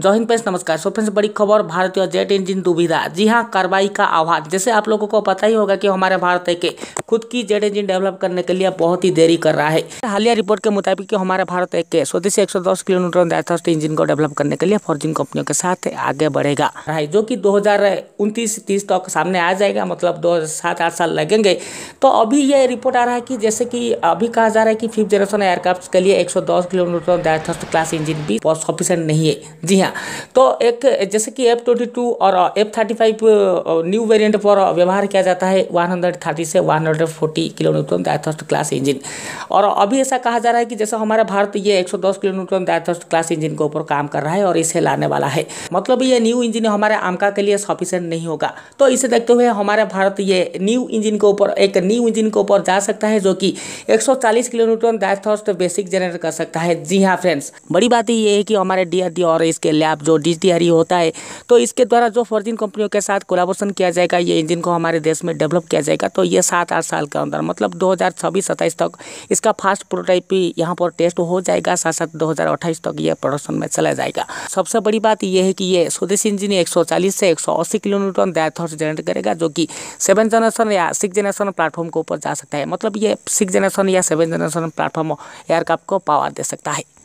जय हिंद फ्रेंड्स नमस्कार so friends बड़ी खबर भारतीय जेट इंजन दुविधा जी हाँ कार्रवाई का आह्वान जैसे आप लोगों को पता ही होगा कि हमारे भारत के खुद की जेट इंजन डेवलप करने के लिए बहुत ही देरी कर रहा है हालिया रिपोर्ट के मुताबिक हमारे भारत के स्वदेशी एक किलोमीटर डायथस्ट इंजन को डेवलप करने के लिए फॉर्जिन कंपनियों के साथ आगे बढ़ेगा जो कि दो हजार तीस तक सामने आ जाएगा मतलब दो सात आठ साल लगेंगे तो अभी ये रिपोर्ट आ रहा है कि जैसे कि अभी कहा जा रहा है कि फिफ्थ जनरेशन एयरक्राफ्ट के लिए एक किलोमीटर डायथस्ट क्लास इंजिन भी सफिशेंट नहीं है जी हाँ ना तो एक जैसे कि एफ ट्वेंटी टू और F thirty five new variant पर व्यवहार किया जाता है वन हंड्रेड थर्टी से one hundred forty kilometre newton dry thrust class engine और अभी ऐसा कहा जा रहा है कि जैसे हमारा भारत ये एक सौ दस kilometre newton dry thrust class engine के ऊपर काम कर रहा है और इसे लाने वाला है मतलब ये न्यू इंजन हमारे आमका के लिए सफिशेंट नहीं होगा तो इसे देखते हुए हमारे भारत ये न्यू इंजन के ऊपर एक न्यू इंजन के ऊपर जा सकता है जो कि 140 kilo newton dry thrust basic generate कर सकता है जी हाँ फ्रेंड्स बड़ी बात ये है कि हमारे डी और इसके लैब जो डिज होता है तो इसके द्वारा जो फॉरजिन कंपनियों के साथ कोलाबोरेशन किया जाएगा ये इंजन को हमारे देश में डेवलप किया जाएगा तो ये सात आठ साल के अंदर मतलब दो हज़ार तक इसका फास्ट प्रोटोटाइप भी यहाँ पर टेस्ट हो जाएगा साथ साथ दो तक ये प्रोडक्शन में चला जाएगा सबसे बड़ी बात यह है कि ये स्वदेशी इंजन एक से एक किलोमीटर दैथ हॉर्स जनरेट करेगा जो कि सेवन जनरेशन या सिक्स जनरेशन प्लेटफॉर्म के ऊपर जा सकता है मतलब ये सिक्स जनरेशन या सेवन जनरेशन प्लेटफॉर्म एयरक्राफ्ट को पावर दे सकता है